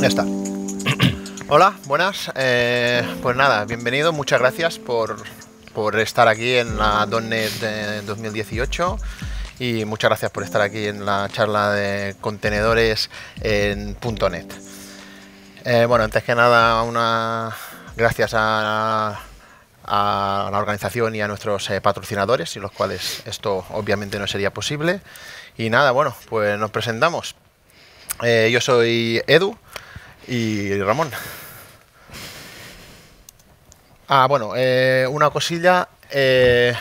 Ya está. Hola, buenas. Eh, pues nada, bienvenido, muchas gracias por, estar aquí en la .NET 2018 y muchas gracias por estar aquí en la charla de contenedores en .NET. Eh, bueno, antes que nada, unas gracias a, la organización y a nuestros eh, patrocinadores, sin los cuales esto obviamente no sería posible. Y nada, bueno, pues nos presentamos. yo soy Edu, y Ramón. Ah, bueno, eh, una cosilla. Eh,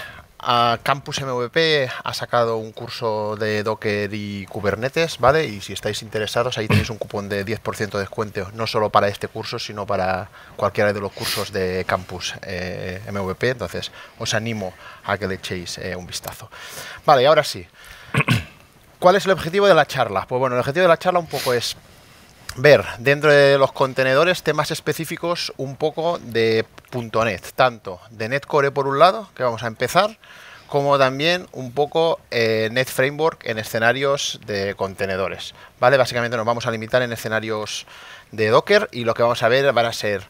a Campus MVP ha sacado un curso de Docker y Kubernetes, ¿vale? Y si estáis interesados, ahí tenéis un cupón de 10% de descuento, no solo para este curso, sino para cualquiera de los cursos de Campus eh, MVP. Entonces, os animo a que le echéis un vistazo. Vale, y ahora sí. ¿Cuál es el objetivo de la charla? Pues bueno, el objetivo de la charla un poco es ver dentro de los contenedores temas específicos un poco de .NET, tanto de NetCore por un lado, que vamos a empezar, como también un poco eh, Net Framework en escenarios de contenedores. ¿vale? Básicamente nos vamos a limitar en escenarios de Docker y lo que vamos a ver van a ser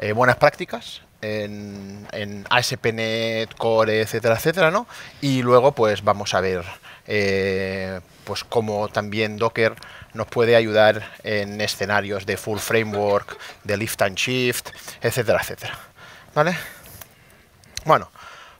eh, buenas prácticas en, ASP.NET, Core, etcétera, etcétera, ¿no? Y luego pues vamos a ver... Eh, pues como también Docker nos puede ayudar en escenarios de full framework, de lift and shift, etcétera, etcétera. ¿Vale? Bueno,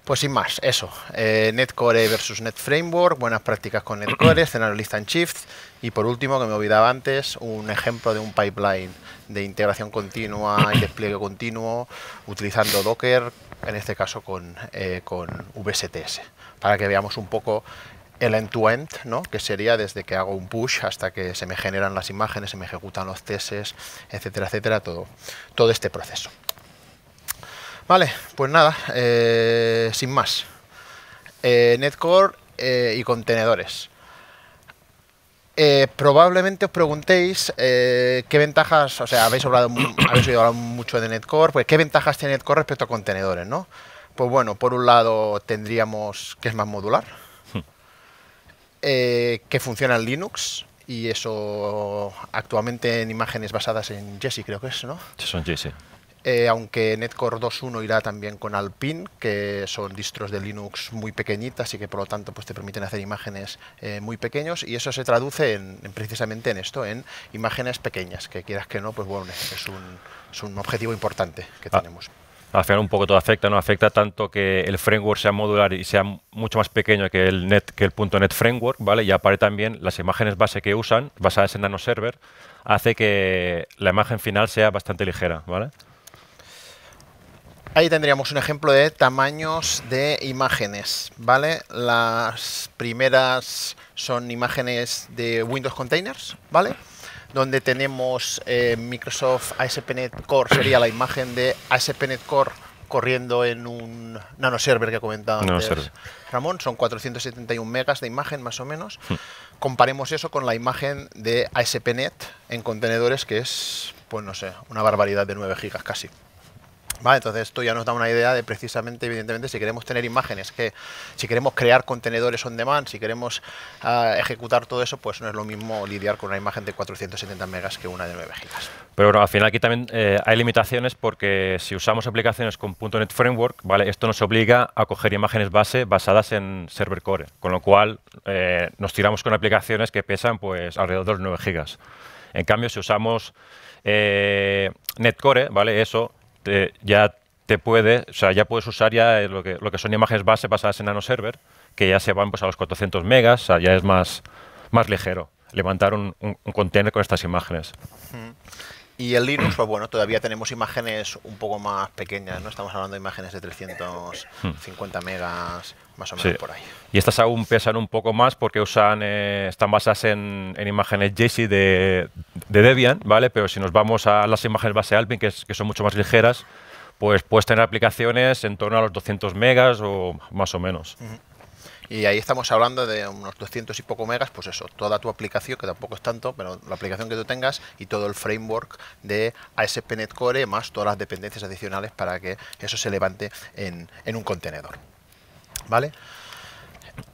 pues sin más, eso. Eh, Netcore versus Net Framework, buenas prácticas con Netcore, escenario lift and shift. Y por último, que me olvidaba antes, un ejemplo de un pipeline de integración continua y despliegue continuo utilizando Docker, en este caso con, eh, con VSTS, para que veamos un poco el end-to-end, -end, to end no que sería desde que hago un push hasta que se me generan las imágenes, se me ejecutan los tests, etcétera, etcétera, todo, todo este proceso. Vale, pues nada, eh, sin más. Eh, Netcore eh, y contenedores. probablemente os preguntéis qué ventajas, o sea, habéis hablado, habéis oído mucho de Netcore, pues qué ventajas tiene Netcore respecto a contenedores, ¿no? Pues bueno, por un lado tendríamos que es más modular, eh, que funciona en Linux y eso actualmente en imágenes basadas en Jesse, creo que es, ¿no? Son Jessie. Eh, aunque Netcore 2.1 irá también con Alpine, que son distros de Linux muy pequeñitas y que por lo tanto pues, te permiten hacer imágenes eh, muy pequeños y eso se traduce en, precisamente en esto, en imágenes pequeñas, que quieras que no, pues bueno, es un, objetivo importante que ah, tenemos al final un poco todo afecta, ¿no? Afecta tanto que el framework sea modular y sea mucho más pequeño que el .NET, Framework, ¿vale? Y aparte también las imágenes base que usan, basadas en NanoServer, hace que la imagen final sea bastante ligera, ¿vale? Ahí tendríamos un ejemplo de tamaños de imágenes, ¿vale? Las primeras son imágenes de Windows Containers, ¿vale? vale donde tenemos eh, Microsoft ASP.NET Core, sería la imagen de ASP.NET Core corriendo en un Nano Server que ha comentado antes Ramón, son 471 megas de imagen más o menos. Hmm. Comparemos eso con la imagen de ASP.NET en contenedores que es, pues no sé, una barbaridad de 9 gigas casi. Vale, entonces esto ya nos da una idea de precisamente, evidentemente, si queremos tener imágenes, que si queremos crear contenedores on demand, si queremos ah, ejecutar todo eso, pues no es lo mismo lidiar con una imagen de 470 megas que una de 9 gigas. Pero bueno, al final aquí también eh, hay limitaciones porque si usamos aplicaciones con .NET Framework, ¿vale? esto nos obliga a coger imágenes base basadas en server core, con lo cual eh, nos tiramos con aplicaciones que pesan pues alrededor de 9 gigas. En cambio, si usamos eh, NET Core, ¿vale? eso ya te puede, o sea, ya puedes usar ya eh, lo que, lo que son imágenes base basadas en server, que ya se van pues, a los 400 megas, ya es más, más ligero levantar un, un, container con estas imágenes. Y el Linux, pues bueno, todavía tenemos imágenes un poco más pequeñas, ¿no? Estamos hablando de imágenes de 350 hmm. megas, más o menos por ahí. Y estas aún pesan un poco más porque usan, eh, están basadas en, en imágenes JSON de, de Debian, ¿vale? Pero si nos vamos a las imágenes base Alpine, que, son mucho más ligeras, pues puedes tener aplicaciones en torno a los 200 megas o más o menos. Y ahí estamos hablando de unos 200 y poco megas, pues eso, toda tu aplicación, que tampoco es tanto, pero la aplicación que tú tengas y todo el framework de ASP.NET Core más todas las dependencias adicionales para que eso se levante en, en un contenedor. ¿Vale?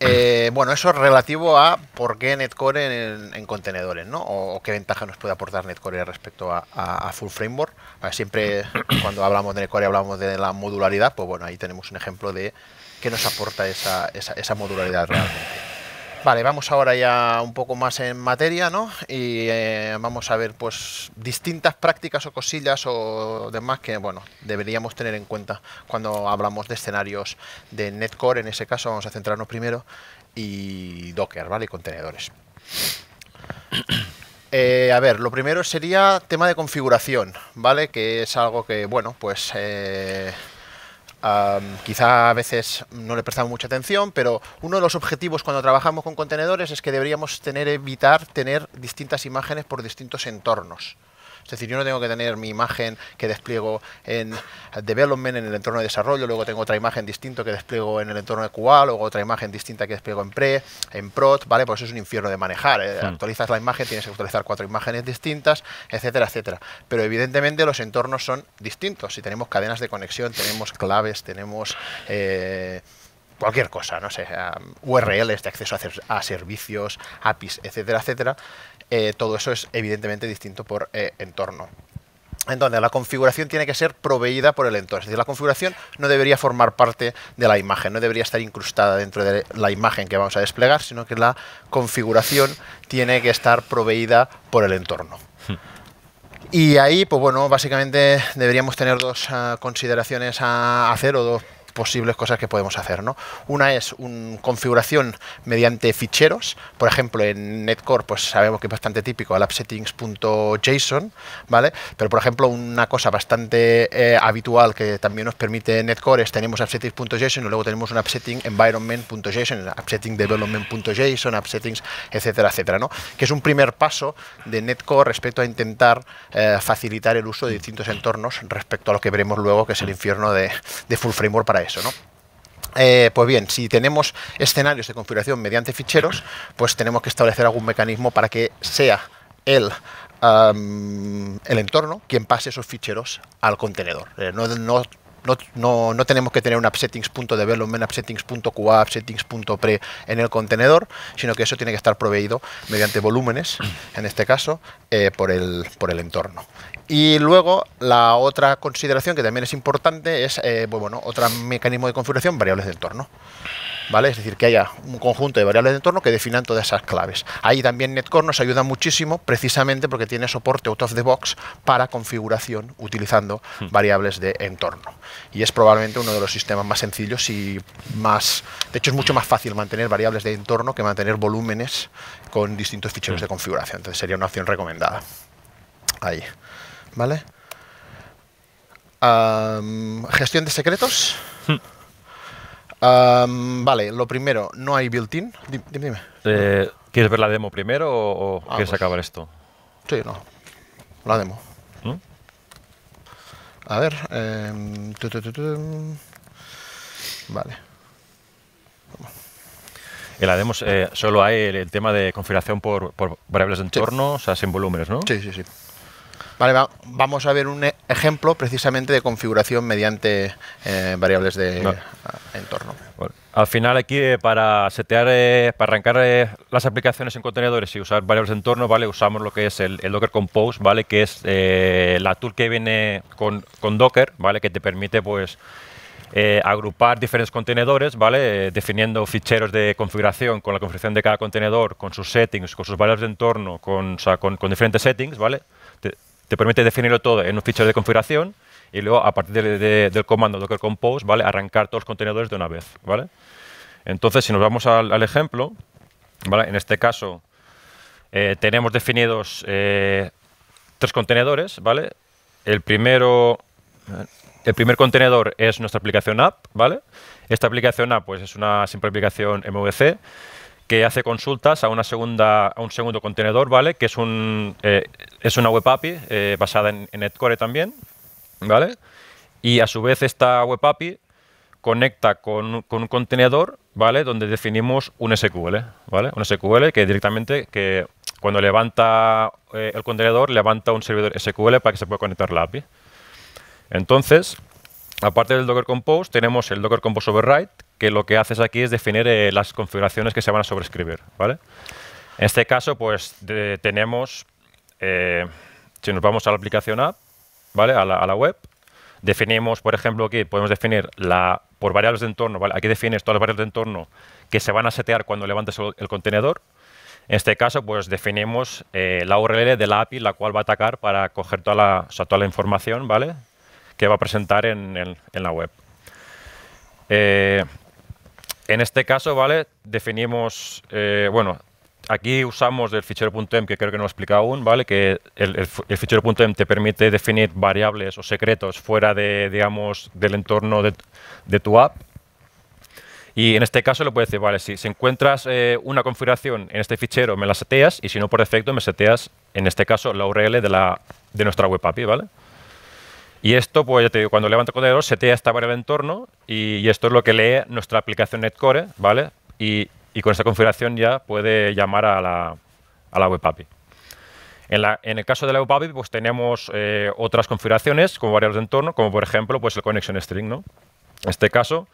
Eh, bueno, eso es relativo a por qué Netcore en, contenedores, ¿no? O, qué ventaja nos puede aportar Netcore respecto a, Full Framework. siempre cuando hablamos de Netcore hablamos de la modularidad, pues bueno, ahí tenemos un ejemplo de qué nos aporta esa, esa modularidad realmente. Vale, vamos ahora ya un poco más en materia, ¿no? Y eh, vamos a ver, pues, distintas prácticas o cosillas o demás que, bueno, deberíamos tener en cuenta cuando hablamos de escenarios de Netcore, en ese caso vamos a centrarnos primero, y Docker, ¿vale? Y contenedores. Eh, a ver, lo primero sería tema de configuración, ¿vale? Que es algo que, bueno, pues eh, quizá a veces no le prestamos mucha atención, pero uno de los objetivos cuando trabajamos con contenedores es que deberíamos tener, evitar tener distintas imágenes por distintos entornos. Es decir, yo no tengo que tener mi imagen que despliego en development, en el entorno de desarrollo, luego tengo otra imagen distinta que despliego en el entorno de QA, luego otra imagen distinta que despliego en pre, en prod, ¿vale? Pues eso es un infierno de manejar. ¿eh? Hmm. Actualizas la imagen, tienes que actualizar cuatro imágenes distintas, etcétera, etcétera. Pero evidentemente los entornos son distintos. Si tenemos cadenas de conexión, tenemos claves, tenemos... Eh, cualquier cosa, no sé, URLs um, de acceso a, servicios, APIs, etcétera, etcétera. Eh, todo eso es evidentemente distinto por eh, entorno. Entonces, la configuración tiene que ser proveída por el entorno. Es decir, la configuración no debería formar parte de la imagen, no debería estar incrustada dentro de la imagen que vamos a desplegar, sino que la configuración tiene que estar proveída por el entorno. Hmm. Y ahí, pues bueno, básicamente deberíamos tener dos ah, consideraciones a hacer o dos posibles cosas que podemos hacer. ¿no? Una es una configuración mediante ficheros, por ejemplo en Netcore pues sabemos que es bastante típico el appsettings.json, ¿vale? pero por ejemplo una cosa bastante eh, habitual que también nos permite Netcore es tenemos appsettings.json y luego tenemos un appsetting environment.json, appsetting development.json, appsettings, etcétera, etcétera, ¿no? que es un primer paso de Netcore respecto a intentar eh, facilitar el uso de distintos entornos respecto a lo que veremos luego que es el infierno de, de full framework para eso, ¿no? Eh, pues bien, si tenemos escenarios de configuración mediante ficheros, pues tenemos que establecer algún mecanismo para que sea el, el entorno quien pase esos ficheros al contenedor. Eh, no, no, no, tenemos que tener un appsettings.development, appsettings.qa, appsettings.pre en el contenedor, sino que eso tiene que estar proveído mediante volúmenes, en este caso, eh, por, el, por el entorno. Y luego la otra consideración que también es importante es eh, bueno, otro mecanismo de configuración, variables de entorno. ¿vale? Es decir, que haya un conjunto de variables de entorno que definan todas esas claves. Ahí también Netcore nos ayuda muchísimo precisamente porque tiene soporte out of the box para configuración utilizando hmm. variables de entorno. Y es probablemente uno de los sistemas más sencillos y más... De hecho, es mucho más fácil mantener variables de entorno que mantener volúmenes con distintos ficheros de hmm. configuración. Entonces, sería una opción recomendada. Ahí. ¿Vale? ¿Gestión de secretos? Hmm vale, lo primero, no hay built-in. Dime. Eh, ¿Quieres ver la demo primero o, ah, quieres pues. acabar esto? Sí, no. La demo. ¿Mm? A ver. Em, vale. En la demo eh, solo hay el, tema de configuración por, variables de entorno, o sea, sin volúmenes, ¿no? Sí, sí, sí. Vale, vamos a ver un e-, ejemplo precisamente de configuración mediante eh, variables de entorno. al final aquí eh, para setear, eh, para arrancar las aplicaciones en contenedores y usar variables de entorno, vale, usamos lo que es el, Docker Compose, vale, que es la tool que viene con, Docker, vale, que te permite pues agrupar diferentes contenedores, vale, definiendo ficheros de configuración con la configuración de cada contenedor, con sus settings, con sus variables de entorno, con, con, diferentes settings, vale te permite definirlo todo en un fichero de configuración y luego a partir del comando docker compose, ¿vale? Arrancar todos los contenedores de una vez, ¿vale? Entonces, si nos vamos al, ejemplo, ¿vale? En este caso eh, tenemos definidos eh, tres contenedores, ¿vale? El primero, el primer contenedor es nuestra aplicación app, ¿vale? Esta aplicación app pues, es una simple aplicación MVC que hace consultas a, una segunda, a un segundo contenedor, ¿vale? Que es, un, eh, es una web API eh, basada en, en Netcore también, ¿vale? Y a su vez esta web API conecta con, un contenedor, ¿vale? Donde definimos un SQL, ¿vale? Un SQL que directamente que cuando levanta eh, el contenedor, levanta un servidor SQL para que se pueda conectar la API. Entonces, aparte del Docker Compose, tenemos el Docker Compose Override, que lo que haces aquí es definir eh, las configuraciones que se van a sobrescribir, ¿vale? En este caso, pues tenemos, eh, si nos vamos a la aplicación app, ¿vale? a, la, web, definimos, por ejemplo, aquí podemos definir la, por variables de entorno, ¿vale? aquí defines todas las variables de entorno que se van a setear cuando levantes el, contenedor. En este caso, pues definimos eh, la URL de la API, la cual va a atacar para coger toda la, información ¿vale? que va a presentar en, la web. En este caso, ¿vale? Definimos, eh, bueno, aquí usamos el fichero.m, em, que creo que no lo he explicado aún, ¿vale? Que el, el, el fichero.m em te permite definir variables o secretos fuera de, digamos, del entorno de, tu app. Y en este caso le puedes decir, vale, si, se encuentras eh, una configuración en este fichero, me la seteas, y si no por defecto, me seteas, en este caso, la URL de, la, de nuestra web API, ¿vale? Y esto, pues ya te digo, cuando levanta el contenedor, te esta variable de entorno y, esto es lo que lee nuestra aplicación NetCore, ¿vale? Y, con esta configuración ya puede llamar a la, a web API. En, el caso de la web API, pues tenemos eh, otras configuraciones como variables de entorno, como por ejemplo pues el connection string, ¿no? En este caso,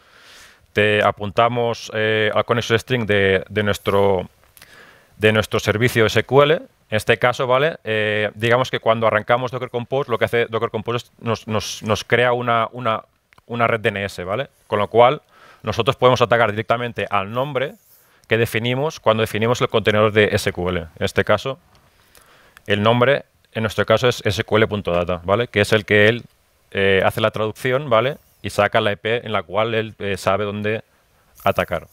te apuntamos eh, al connection string de, de, nuestro, de nuestro servicio SQL en este caso, ¿vale? Eh, digamos que cuando arrancamos Docker Compose, lo que hace Docker Compose es nos, nos, crea una, red DNS, ¿vale? Con lo cual, nosotros podemos atacar directamente al nombre que definimos cuando definimos el contenedor de SQL. En este caso, el nombre, en nuestro caso, es sql.data, ¿vale? Que es el que él eh, hace la traducción, ¿vale? Y saca la IP e en la cual él eh, sabe dónde atacar.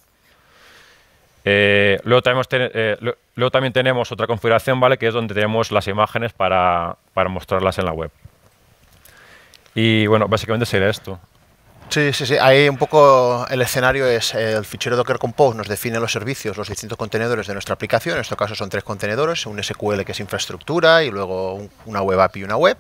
Eh, eh, luego, también tenemos otra configuración, ¿vale? Que es donde tenemos las imágenes para, para, mostrarlas en la web. Y bueno, básicamente sería esto. Sí, sí, sí. Ahí un poco el escenario es eh, el fichero Docker Compose nos define los servicios, los distintos contenedores de nuestra aplicación. En este caso son tres contenedores, un SQL que es infraestructura y luego una web app y una web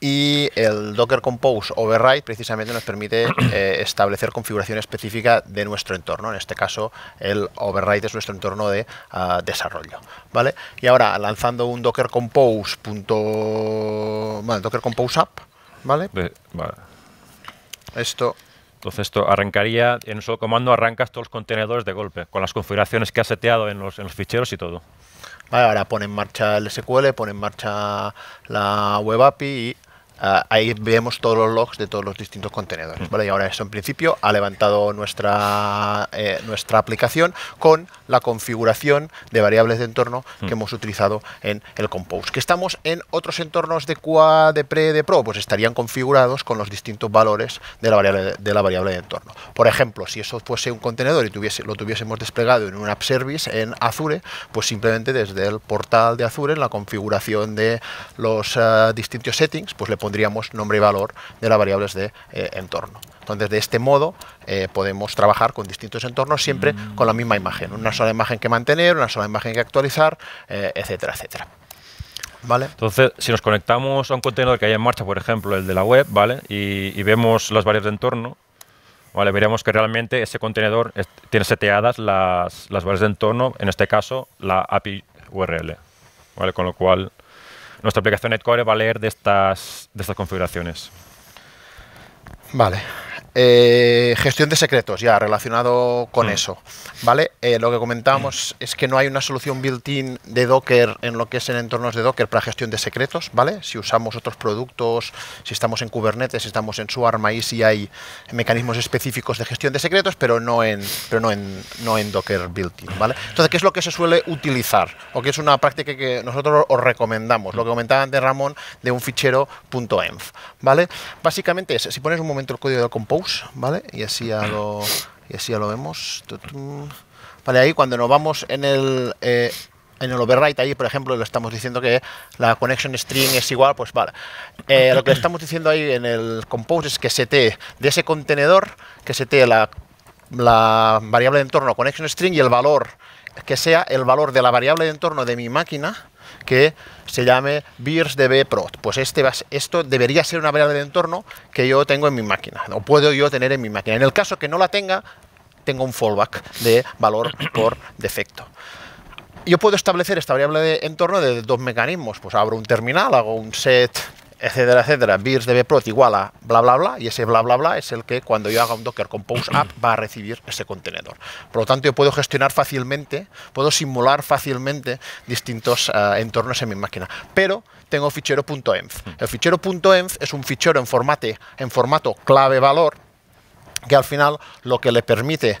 y el Docker Compose Override precisamente nos permite eh, establecer configuración específica de nuestro entorno. En este caso, el Override es nuestro entorno de ah, desarrollo. ¿vale? Y ahora, lanzando un Docker Compose, punto, bueno, Docker Compose App, ¿vale? Esto entonces esto arrancaría, en un solo comando arrancas todos los contenedores de golpe, con las configuraciones que has seteado en los, en los ficheros y todo. Vale, ahora pone en marcha el SQL, pone en marcha la web API y Ah, ahí vemos todos los logs de todos los distintos contenedores. Mm. ¿vale? Y ahora eso en principio ha levantado nuestra, eh, nuestra aplicación con la configuración de variables de entorno que mm. hemos utilizado en el Compose. ¿Que estamos en otros entornos de QA, de pre, de pro? Pues estarían configurados con los distintos valores de la variable de, la variable de entorno. Por ejemplo, si eso fuese un contenedor y lo tuviésemos desplegado en un app service en Azure, pues simplemente desde el portal de Azure, en la configuración de los ah, distintos settings, pues le pondríamos nombre y valor de las variables de eh, entorno. Entonces, de este modo eh, podemos trabajar con distintos entornos siempre mm. con la misma imagen. Una sola imagen que mantener, una sola imagen que actualizar, eh, etcétera, etcétera. ¿Vale? Entonces, si nos conectamos a un contenedor que hay en marcha, por ejemplo, el de la web, ¿vale? Y, vemos las variables de entorno, ¿vale? Veremos que realmente ese contenedor tiene seteadas las, las variables de entorno, en este caso, la API URL, ¿vale? Con lo cual nuestra aplicación Netcore va a leer de estas, de estas configuraciones. Vale, eh, gestión de secretos, ya relacionado con mm. eso. ¿Vale? Eh, lo que comentábamos mm. es que no hay una solución built-in de Docker en lo que es en entornos de Docker para gestión de secretos, ¿vale? Si usamos otros productos, si estamos en Kubernetes, si estamos en Swarm, ahí sí hay mecanismos específicos de gestión de secretos, pero no en, pero no en, no en Docker built-in, ¿vale? Entonces, ¿qué es lo que se suele utilizar? O que es una práctica que nosotros os recomendamos, lo que comentaba antes Ramón de un fichero .env, ¿vale? Básicamente es, si pones un momento el código de ¿vale? Y así ya lo, así lo vemos. Vale, ahí cuando nos vamos en el... Eh, en el override ahí, por ejemplo, le estamos diciendo que la connection string es igual, pues vale. Eh, lo que estamos diciendo ahí en el compose es que se te, de ese contenedor, que se te la, la variable de entorno connection string y el valor, que sea el valor de la variable de entorno de mi máquina, que se llame BIRSDB Pues este esto debería ser una variable de entorno que yo tengo en mi máquina, o puedo yo tener en mi máquina. En el caso que no la tenga, tengo un fallback de valor por defecto yo puedo establecer esta variable de entorno de dos mecanismos. Pues abro un terminal, hago un set etcétera, etcétera, Beers de Bplot igual a bla, bla, bla, y ese bla, bla, bla es el que cuando yo haga un Docker Compose App va a recibir ese contenedor. Por lo tanto, yo puedo gestionar fácilmente, puedo simular fácilmente distintos eh, entornos en mi máquina, pero tengo fichero.env. El fichero.env es un fichero en, en formato clave-valor, que al final lo que le permite,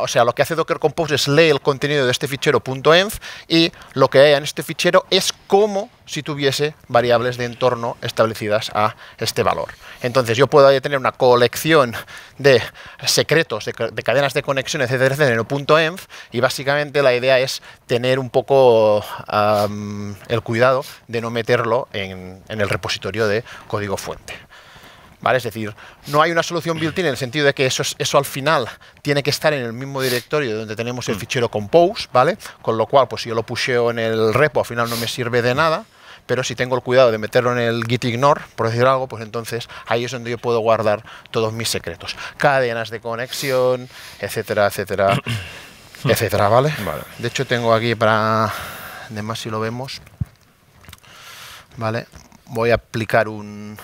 o sea, lo que hace Docker Compose es leer el contenido de este fichero .env y lo que hay en este fichero es como si tuviese variables de entorno establecidas a este valor. Entonces yo puedo tener una colección de secretos, de, cadenas de conexión, etc. en el .env y básicamente la idea es tener un poco el cuidado de no meterlo en el repositorio de código fuente. Es decir, no hay una solución built-in en el sentido de que eso, eso al final tiene que estar en el mismo directorio donde tenemos el mm. fichero compose, ¿vale? Con lo cual, pues si yo lo pusheo en el repo, al final no me sirve de nada pero si tengo el cuidado de meterlo en el gitignore, por decir algo, pues entonces ahí es donde yo puedo guardar todos mis secretos. Cadenas de conexión, etcétera, etcétera, etcétera, ¿vale? De hecho tengo aquí para, además si lo vemos, ¿vale? Voy a aplicar un,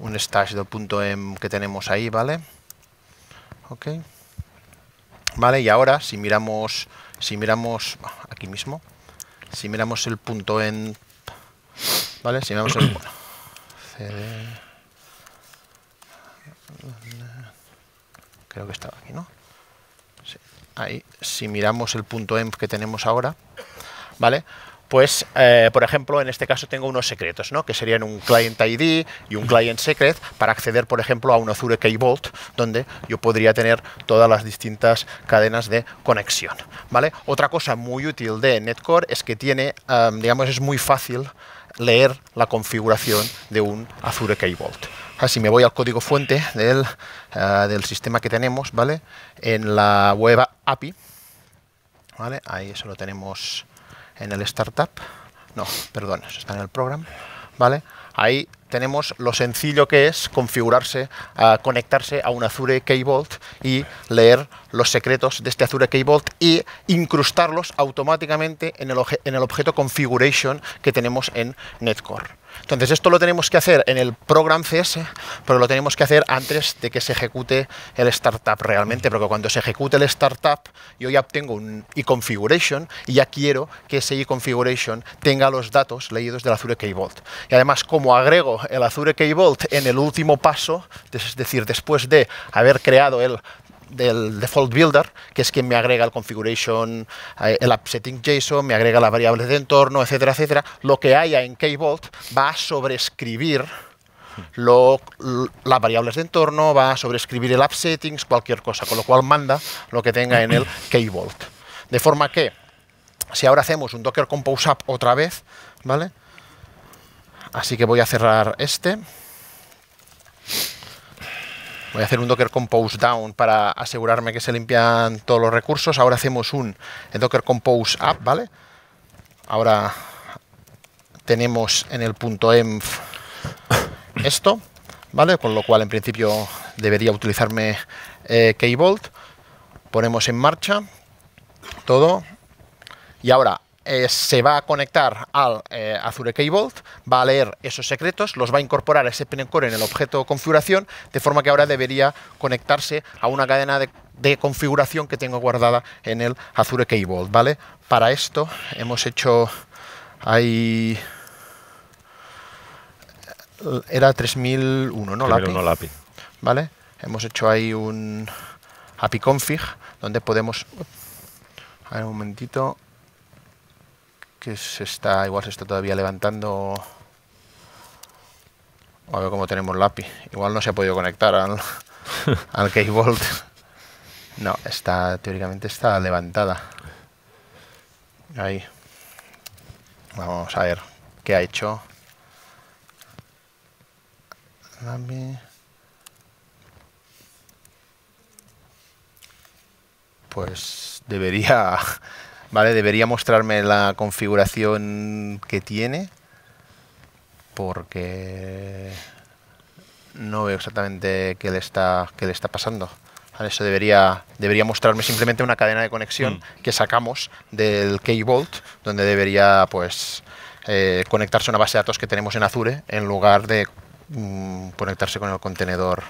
un stash del punto en em que tenemos ahí, ¿vale? Ok. Vale, y ahora si miramos, si miramos ah, aquí mismo, si miramos el punto en, em, ¿vale? Si miramos el em, creo que estaba aquí, ¿no? ahí, si miramos el punto en que tenemos ahora, ¿vale? pues, eh, por ejemplo, en este caso tengo unos secretos, ¿no? que serían un client ID y un client secret para acceder, por ejemplo, a un Azure Key Vault, donde yo podría tener todas las distintas cadenas de conexión. ¿vale? Otra cosa muy útil de Netcore es que tiene, digamos, es muy fácil leer la configuración de un Azure Key Vault. Así me voy al código fuente del, eh, del sistema que tenemos, ¿vale? En la web API, ¿vale? Ahí eso lo tenemos en el startup, no, perdón, está en el program, ¿vale? Ahí tenemos lo sencillo que es configurarse, conectarse a un Azure Key Vault y leer los secretos de este Azure Key Vault y incrustarlos automáticamente en el, en el objeto configuration que tenemos en Netcore. Entonces esto lo tenemos que hacer en el Program CS, pero lo tenemos que hacer antes de que se ejecute el startup realmente, porque cuando se ejecute el startup yo ya obtengo un e-configuration y ya quiero que ese e-configuration tenga los datos leídos del Azure Key Vault. Y además como agrego el Azure Key Vault en el último paso, es decir, después de haber creado el del default builder, que es quien me agrega el configuration, eh, el app JSON, me agrega las variables de entorno, etcétera, etcétera, lo que haya en vault va a sobrescribir las variables de entorno, va a sobrescribir el app settings, cualquier cosa, con lo cual manda lo que tenga en el vault De forma que, si ahora hacemos un Docker Compose App otra vez, ¿vale? Así que voy a cerrar este. Voy a hacer un Docker Compose Down para asegurarme que se limpian todos los recursos. Ahora hacemos un Docker Compose Up, ¿vale? Ahora tenemos en el punto .env esto, ¿vale? Con lo cual, en principio, debería utilizarme eh, Key Vault. Ponemos en marcha todo. Y ahora, eh, se va a conectar al eh, Azure Key Vault, va a leer esos secretos, los va a incorporar a ese core en el objeto configuración, de forma que ahora debería conectarse a una cadena de, configuración que tengo guardada en el Azure Key Vault, ¿vale? Para esto hemos hecho ahí era 3001, ¿no? ¿Vale? Hemos hecho ahí un API config donde podemos... A ver, un momentito que se está, igual se está todavía levantando. A ver cómo tenemos lápiz Igual no se ha podido conectar al, al Key No, está, teóricamente está levantada. Ahí. Vamos a ver qué ha hecho. Pues debería Vale, debería mostrarme la configuración que tiene porque no veo exactamente qué le está, le está pasando. Eso debería, debería mostrarme simplemente una cadena de conexión mm. que sacamos del Vault, donde debería pues eh, conectarse a una base de datos que tenemos en Azure en lugar de mm, conectarse con el contenedor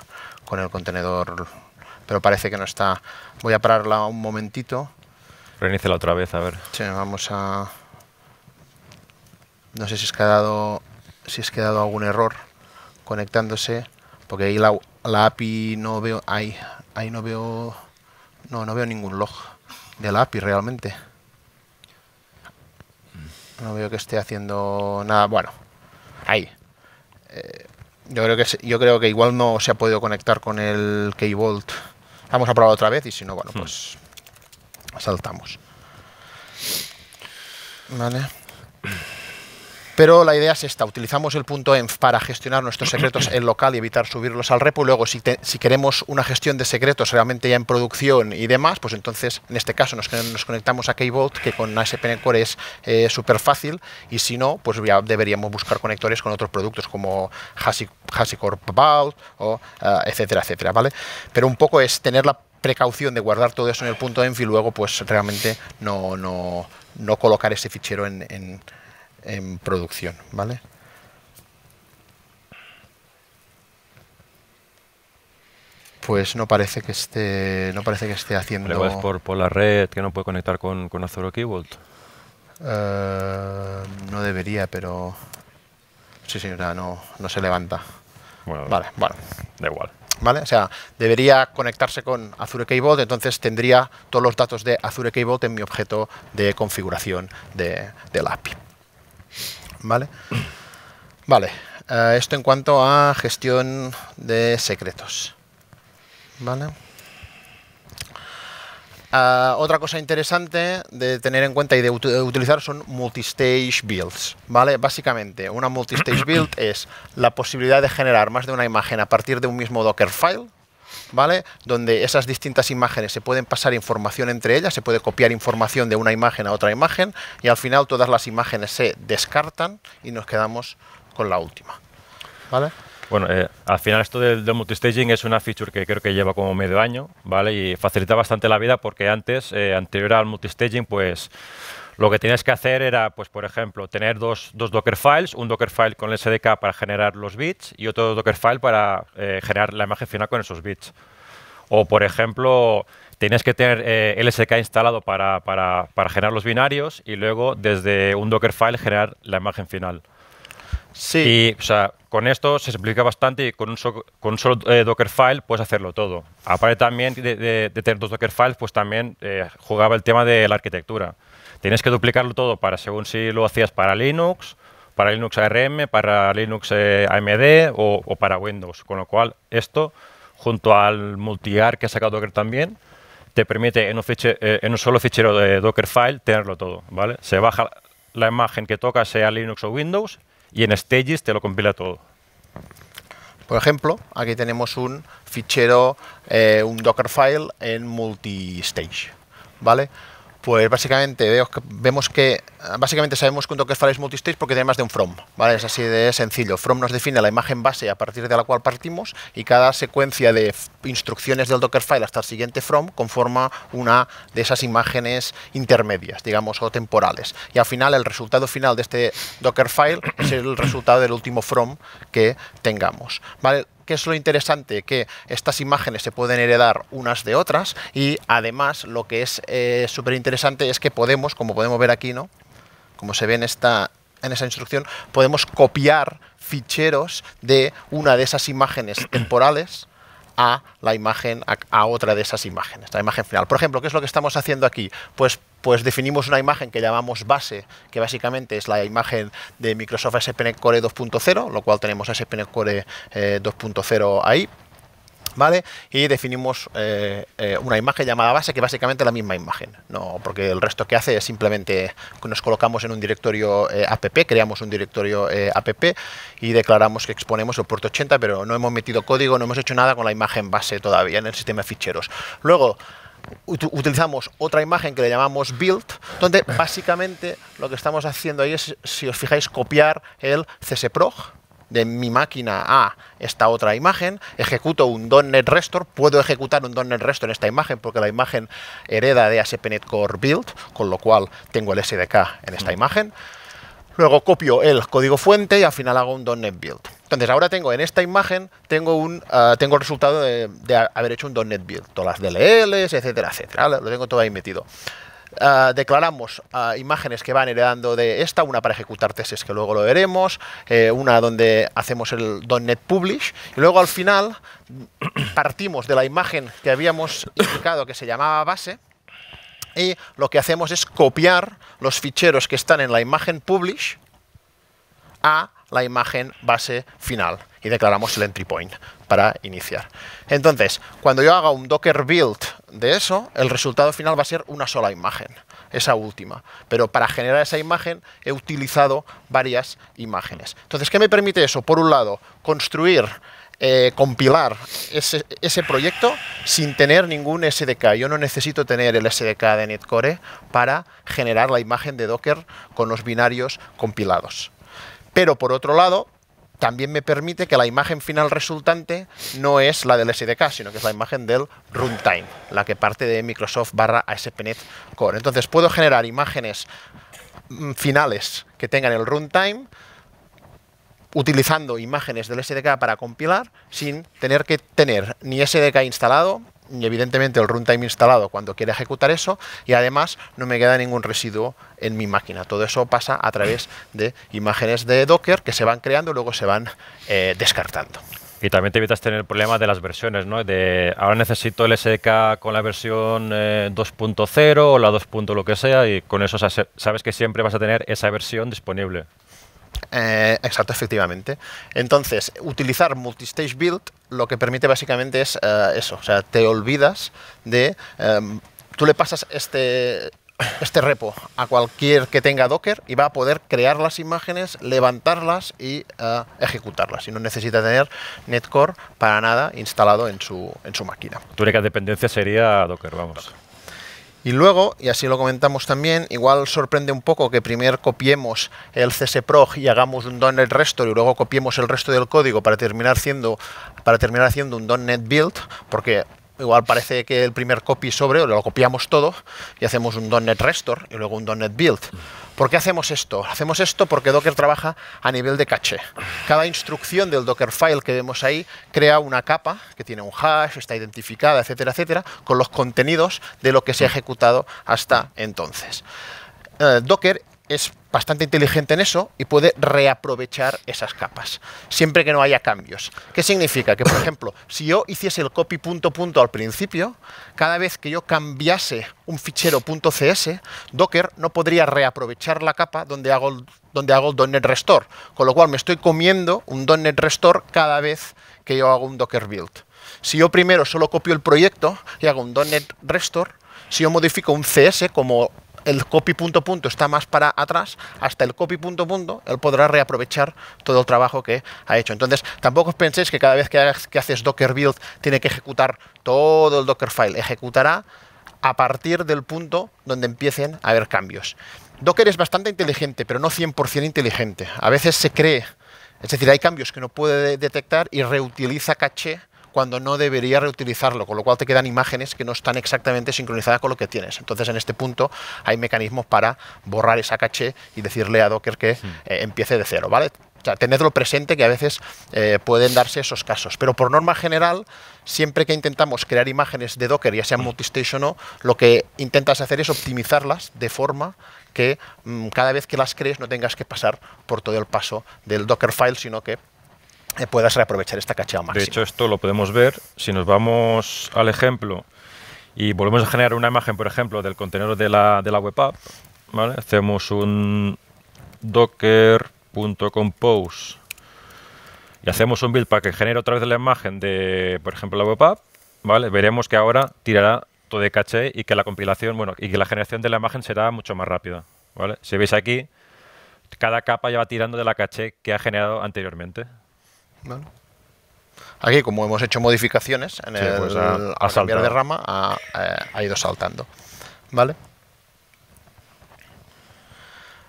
con el contenedor pero parece que no está voy a pararla un momentito la otra vez, a ver. Sí, vamos a... No sé si es que ha dado, si es que ha dado algún error conectándose, porque ahí la, API no veo... Ahí, ahí no veo... No, no veo ningún log de la API realmente. No veo que esté haciendo nada. Bueno, ahí. Eh, yo, creo que, yo creo que igual no se ha podido conectar con el Key Vault. Vamos a probar otra vez y si no, bueno, hmm. pues saltamos. ¿Vale? Pero la idea es esta, utilizamos el punto .env para gestionar nuestros secretos en local y evitar subirlos al repo. Luego, si, queremos una gestión de secretos realmente ya en producción y demás, pues entonces, en este caso, nos, conectamos a Vault que con ASP.NET Core es eh, súper fácil. Y si no, pues ya deberíamos buscar conectores con otros productos como HashiCorp Vault, o, eh, etcétera, etcétera, ¿vale? Pero un poco es tener la precaución de guardar todo eso en el punto enfi y luego pues realmente no, no, no colocar ese fichero en, en, producción, ¿vale? Pues no parece que esté, no parece que esté haciendo... ¿Le pues por, por la red que no puede conectar con, con Azure Key Vault? Eh, no debería, pero... Sí, señora, no, no se levanta. vale, bueno, Da igual. O sea, debería conectarse con Azure Key Vault, entonces tendría todos los datos de Azure Key Vault en mi objeto de configuración de, la API. ¿Vale? Vale, eh, esto en cuanto a gestión de secretos. ¿Vale? Ah, otra cosa interesante de tener en cuenta y de, utilizar son multistage builds, ¿vale? Básicamente, una multistage build es la posibilidad de generar más de una imagen a partir de un mismo Dockerfile, ¿vale? Donde esas distintas imágenes se pueden pasar información entre ellas, se puede copiar información de una imagen a otra imagen y al final todas las imágenes se descartan y nos quedamos con la última, ¿vale? Bueno, eh, al final esto del, multistaging es una feature que creo que lleva como medio año, ¿vale? Y facilita bastante la vida porque antes, eh, anterior al multistaging, pues lo que tenías que hacer era, pues, por ejemplo, tener dos, dos Dockerfiles, un Dockerfile con el SDK para generar los bits y otro Dockerfile para eh, generar la imagen final con esos bits. O, por ejemplo, tenías que tener el SDK instalado para, para, generar los binarios y luego desde un Dockerfile generar la imagen final. Sí. Y, con esto se simplifica bastante y con un, con solo eh, Dockerfile puedes hacerlo todo. Aparte también de, tener dos Dockerfiles, pues también eh, jugaba el tema de la arquitectura. Tienes que duplicarlo todo para según si lo hacías para Linux, para Linux ARM, para Linux eh, AMD o, para Windows. Con lo cual, esto, junto al multiar que ha sacado Docker también, te permite en un, en un solo fichero de Dockerfile tenerlo todo. ¿vale? Se baja la imagen que toca, sea Linux o Windows, y en Stages te lo compila todo. Por ejemplo, aquí tenemos un fichero, eh, un Dockerfile en multistage, ¿vale? Pues básicamente vemos que básicamente sabemos que un Docker es multistage porque tiene más de un from, ¿vale? Es así de sencillo. From nos define la imagen base a partir de la cual partimos y cada secuencia de instrucciones del docker file hasta el siguiente from conforma una de esas imágenes intermedias, digamos, o temporales. Y al final el resultado final de este docker file es el resultado del último from que tengamos, ¿vale? que es lo interesante? Que estas imágenes se pueden heredar unas de otras y además lo que es eh, súper interesante es que podemos, como podemos ver aquí, ¿no? como se ve en esta, en esa instrucción, podemos copiar ficheros de una de esas imágenes temporales a la imagen, a, otra de esas imágenes, la imagen final. Por ejemplo, ¿qué es lo que estamos haciendo aquí? Pues, pues definimos una imagen que llamamos base, que básicamente es la imagen de Microsoft SPN Core 2.0, lo cual tenemos SPN Core 2.0 eh, ahí. ¿Vale? Y definimos eh, eh, una imagen llamada base, que básicamente es la misma imagen, porque el resto que hace es simplemente nos colocamos en un directorio eh, app, creamos un directorio app y declaramos que exponemos el puerto 80, pero no hemos metido código, no hemos hecho nada con la imagen base todavía en el sistema de ficheros. Luego, utilizamos otra imagen que le llamamos build, donde básicamente lo que estamos haciendo ahí es, si os fijáis, copiar el csproj de mi máquina a esta otra imagen, ejecuto un .NET Restore, puedo ejecutar un .NET Restore en esta imagen porque la imagen hereda de ASP.NET Core Build, con lo cual tengo el SDK en esta mm. imagen. Luego copio el código fuente y al final hago un .NET Build. Entonces ahora tengo en esta imagen tengo un eh, tengo el resultado de, haber hecho un .NET Build, todas las DLLs, etcétera, etcétera. Lo tengo todo ahí metido. Ah, declaramos ah, imágenes que van heredando de esta, una para ejecutar tesis que luego lo veremos, eh, una donde hacemos el .NET Publish, y luego al final partimos de la imagen que habíamos indicado que se llamaba base, y lo que hacemos es copiar los ficheros que están en la imagen Publish a la imagen base final y declaramos el entry point para iniciar. Entonces, cuando yo haga un Docker build de eso, el resultado final va a ser una sola imagen, esa última. Pero para generar esa imagen he utilizado varias imágenes. Entonces, ¿qué me permite eso? Por un lado, construir eh, compilar ese, ese, proyecto sin tener ningún SDK. Yo no necesito tener el SDK de Netcore para generar la imagen de Docker con los binarios compilados. Pero por otro lado, también me permite que la imagen final resultante no es la del SDK, sino que es la imagen del runtime, la que parte de Microsoft barra ASP.NET Core. Entonces puedo generar imágenes mm, finales que tengan el runtime utilizando imágenes del SDK para compilar sin tener que tener ni SDK instalado y evidentemente el runtime instalado cuando quiere ejecutar eso y además no me queda ningún residuo en mi máquina. Todo eso pasa a través de imágenes de Docker que se van creando y luego se van eh, descartando. Y también te evitas tener el problema de las versiones, ¿no? De ahora necesito el SDK con la versión 2.0 eh, o la 2. lo que sea y con eso sabes que siempre vas a tener esa versión disponible. Eh, exacto, efectivamente. Entonces, utilizar multistage build lo que permite básicamente es eh, eso, o sea, te olvidas de... Em, tú le pasas este, este repo a cualquier que tenga Docker y va a poder crear las imágenes, levantarlas y eh, ejecutarlas. Y no necesita tener Netcore para nada instalado en su, en su máquina. Tu única dependencia sería Docker, vamos. Y luego, y así lo comentamos también, igual sorprende un poco que primero copiemos el CSPROG y hagamos un .NET Restore y luego copiemos el resto del código para terminar, siendo, para terminar haciendo un .NET Build, porque igual parece que el primer copy sobre lo copiamos todo y hacemos un .NET Restore y luego un .NET Build. ¿Por qué hacemos esto? Hacemos esto porque Docker trabaja a nivel de caché. Cada instrucción del Dockerfile que vemos ahí crea una capa que tiene un hash, está identificada, etcétera, etcétera, con los contenidos de lo que se ha ejecutado hasta entonces. Eh, Docker es bastante inteligente en eso y puede reaprovechar esas capas, siempre que no haya cambios. ¿Qué significa? Que, por ejemplo, si yo hiciese el copy punto punto al principio, cada vez que yo cambiase un fichero punto .cs, Docker no podría reaprovechar la capa donde hago, el, donde hago Restore, con lo cual me estoy comiendo un .NET Restore cada vez que yo hago un Docker Build. Si yo primero solo copio el proyecto y hago un .NET Restore, si yo modifico un CS como el copy punto punto está más para atrás, hasta el copy punto punto, él podrá reaprovechar todo el trabajo que ha hecho. Entonces, tampoco penséis que cada vez que, haces Docker build tiene que ejecutar todo el docker file. Ejecutará a partir del punto donde empiecen a haber cambios. Docker es bastante inteligente, pero no 100% inteligente. A veces se cree, es decir, hay cambios que no puede detectar y reutiliza caché cuando no debería reutilizarlo, con lo cual te quedan imágenes que no están exactamente sincronizadas con lo que tienes. Entonces, en este punto hay mecanismos para borrar esa caché y decirle a Docker que hmm. eh, empiece de cero, ¿vale? O sea, tenedlo presente que a veces eh, pueden darse esos casos. Pero por norma general, siempre que intentamos crear imágenes de Docker, ya sea multistation o no, lo que intentas hacer es optimizarlas de forma que mm, cada vez que las crees no tengas que pasar por todo el paso del Dockerfile, sino que eh, puedas reaprovechar esta o más. De hecho, esto lo podemos ver si nos vamos al ejemplo y volvemos a generar una imagen, por ejemplo, del contenedor de la, de la web app. ¿vale? Hacemos un docker.compose y hacemos un build para que genere otra vez la imagen de, por ejemplo, la web app. ¿vale? Veremos que ahora tirará todo de caché y que la compilación, bueno, y que la generación de la imagen será mucho más rápida. ¿vale? Si veis aquí, cada capa ya va tirando de la caché que ha generado anteriormente. Aquí, como hemos hecho modificaciones en pues el, al cambiar de rama, ha, ido saltando. ¿Vale?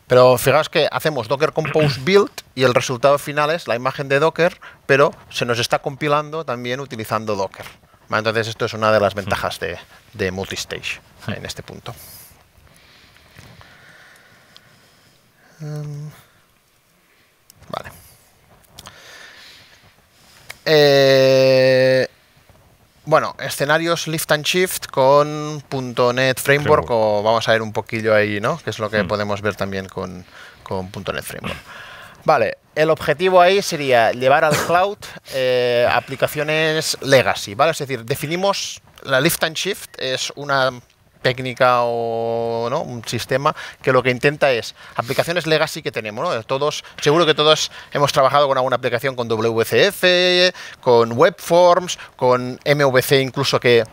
Pero fijaos que hacemos Docker Compose Build y el resultado final es la imagen de Docker, pero se nos está compilando también utilizando Docker. Entonces esto es una de las mm. ventajas de, de multistage mm. en este punto. vale. Eh, bueno, escenarios lift and shift con .NET Framework, o vamos a ver un poquillo ahí, ¿no? Que es lo que mm. podemos ver también con, .NET Framework. Vale, el objetivo ahí sería llevar al cloud eh, aplicaciones legacy, ¿vale? Es decir, definimos la lift and shift, es una técnica o ¿no? un sistema que lo que intenta es aplicaciones legacy que tenemos. ¿no? Todos, seguro que todos hemos trabajado con alguna aplicación con WCF, con Webforms, con MVC incluso que,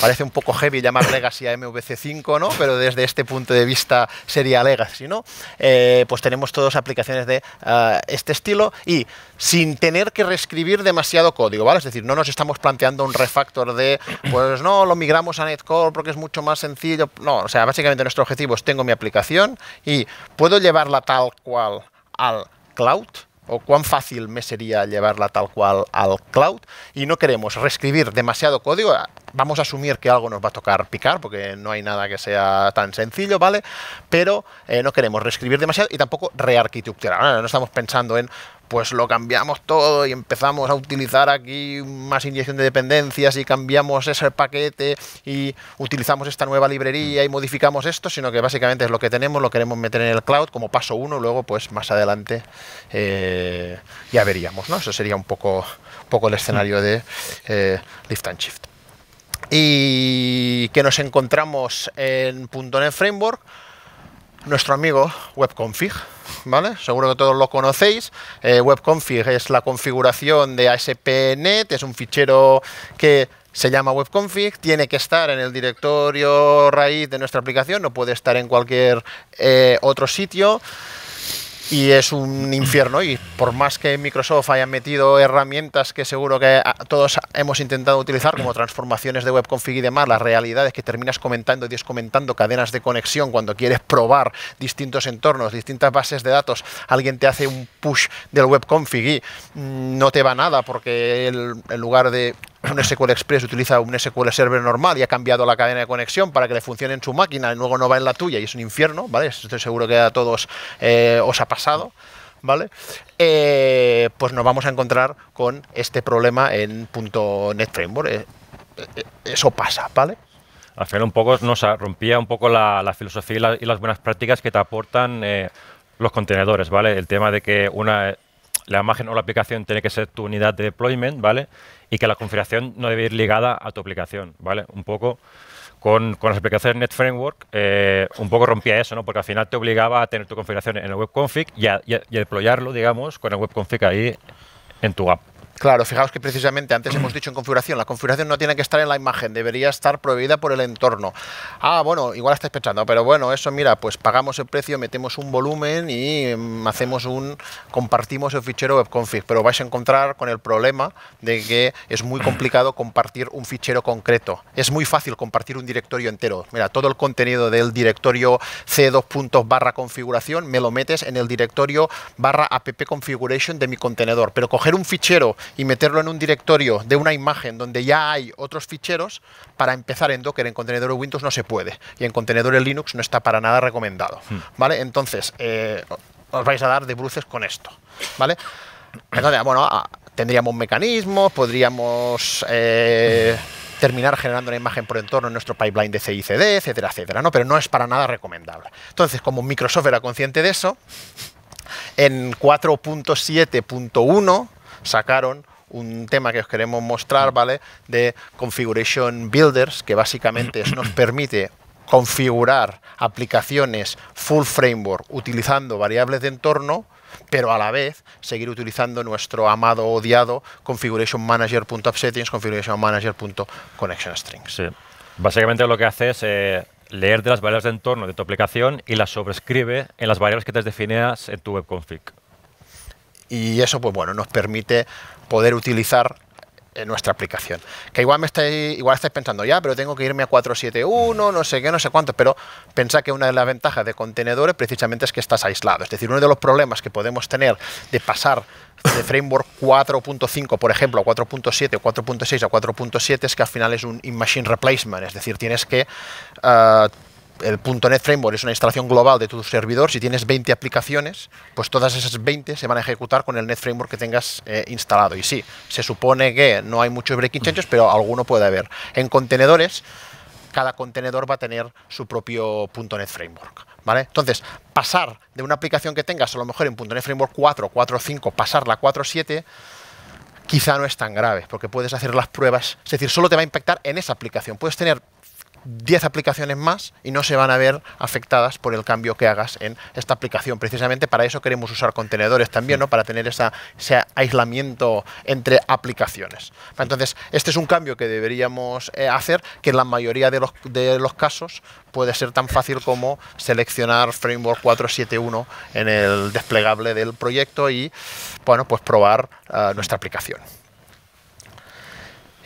parece un poco heavy llamar Legacy a MVC5, ¿no? Pero desde este punto de vista sería Legacy, ¿no? Eh, pues tenemos todas aplicaciones de eh, este estilo y sin tener que reescribir demasiado código, ¿vale? Es decir, no nos estamos planteando un refactor de, pues no, lo migramos a Netcore porque es mucho más sencillo. No, o sea, básicamente nuestro objetivo es tengo mi aplicación y puedo llevarla tal cual al cloud o cuán fácil me sería llevarla tal cual al cloud y no queremos reescribir demasiado código. Vamos a asumir que algo nos va a tocar picar porque no hay nada que sea tan sencillo, ¿vale? Pero eh, no queremos reescribir demasiado y tampoco rearquitecturar. No, ah, no estamos pensando en pues lo cambiamos todo y empezamos a utilizar aquí más inyección de dependencias y cambiamos ese paquete y utilizamos esta nueva librería y modificamos esto, sino que básicamente es lo que tenemos, lo queremos meter en el cloud como paso uno, luego pues más adelante eh, ya veríamos, ¿no? Eso sería un poco, poco el escenario de eh, Lift and Shift. Y que nos encontramos en .NET Framework, nuestro amigo WebConfig, Seguro que todos lo conocéis. Eh, webconfig es la configuración de ASP.NET, es un fichero que se llama webconfig, tiene que estar en el directorio raíz de nuestra aplicación, no puede estar en cualquier eh, otro sitio y es un infierno y por más que Microsoft haya metido herramientas que seguro que todos hemos intentado utilizar como transformaciones de web config y demás, la realidad es que terminas comentando y descomentando cadenas de conexión cuando quieres probar distintos entornos, distintas bases de datos, alguien te hace un push del web config y mm, no te va nada porque el, en lugar de un SQL Express utiliza un SQL Server normal y ha cambiado la cadena de conexión para que le funcione en su máquina y luego no va en la tuya y es un infierno, ¿vale? Estoy seguro que a todos eh, os ha pasado. ¿Vale? Eh, pues nos vamos a encontrar con este problema en .NET Framework. Eh, eso pasa, ¿vale? Al final un poco nos rompía un poco la, filosofía y, y, las buenas prácticas que te aportan los contenedores, ¿vale? El tema de que una la imagen o la aplicación tiene que ser tu unidad de deployment, ¿vale? Y que la configuración no debe ir ligada a tu aplicación, ¿vale? Un poco con, las aplicaciones Net Framework, eh, un poco rompía eso, ¿no? Porque al final te obligaba a tener tu configuración en el webconfig config y deployarlo, digamos, con el webconfig ahí en tu app. Claro, fijaos que precisamente antes hemos dicho en configuración, la configuración no tiene que estar en la imagen, debería estar prohibida por el entorno. Ah, bueno, igual estáis pensando, pero bueno, eso mira, pues pagamos el precio, metemos un volumen y mm, hacemos un, compartimos el fichero webconfig, pero vais a encontrar con el problema de que es muy complicado compartir un fichero concreto. Es muy fácil compartir un directorio entero. Mira, todo el contenido del directorio c2 barra configuración me lo metes en el directorio barra app configuration de mi contenedor, pero coger un fichero y meterlo en un directorio de una imagen donde ya hay otros ficheros, para empezar en Docker, en contenedores Windows no se puede. Y en contenedores Linux no está para nada recomendado. Hmm. ¿Vale? Entonces, eh, os vais a dar de bruces con esto. ¿Vale? Entonces, bueno, ah, tendríamos mecanismos, podríamos. Eh, terminar generando una imagen por entorno en nuestro pipeline de CICD, etcétera, etcétera, Pero no es para nada recomendable. Entonces, como Microsoft era consciente de eso, en 4.7.1 sacaron un tema que os queremos mostrar, ¿vale? De Configuration Builders, que básicamente nos permite configurar aplicaciones full framework utilizando variables de entorno, pero a la vez seguir utilizando nuestro amado odiado configuration manager.appsettings, configuration Sí. Básicamente lo que hace es eh, leer de las variables de entorno de tu aplicación y las sobrescribe en las variables que te definías en tu webconfig y eso pues bueno, nos permite poder utilizar en eh, nuestra aplicación. Que igual me estáis, igual estáis pensando, ya, pero tengo que irme a 471, no sé qué, no sé cuánto, pero pensad que una de las ventajas de contenedores precisamente es que estás aislado. Es decir, uno de los problemas que podemos tener de pasar de framework 4.5, por ejemplo, a 4.7 4.6 a 4.7 es que al final es un in-machine replacement, es decir, tienes que ah, el .NET Framework es una instalación global de tu servidor. Si tienes 20 aplicaciones, pues todas esas 20 se van a ejecutar con el .NET Framework que tengas eh, instalado. Y sí, se supone que no hay muchos breaking changes, pero alguno puede haber. En contenedores, cada contenedor va a tener su propio .NET Framework. ¿Vale? Entonces, pasar de una aplicación que tengas, a lo mejor en .NET Framework 4, 4.5, 5, pasarla a 4, quizá no es tan grave, porque puedes hacer las pruebas. Es decir, solo te va a impactar en esa aplicación. Puedes tener 10 aplicaciones más y no se van a ver afectadas por el cambio que hagas en esta aplicación. Precisamente para eso queremos usar contenedores también, ¿no? para tener ese aislamiento entre aplicaciones. Entonces, este es un cambio que deberíamos eh, hacer, que en la mayoría de los, de los casos puede ser tan fácil como seleccionar Framework 471 en el desplegable del proyecto y bueno, pues probar eh, nuestra aplicación.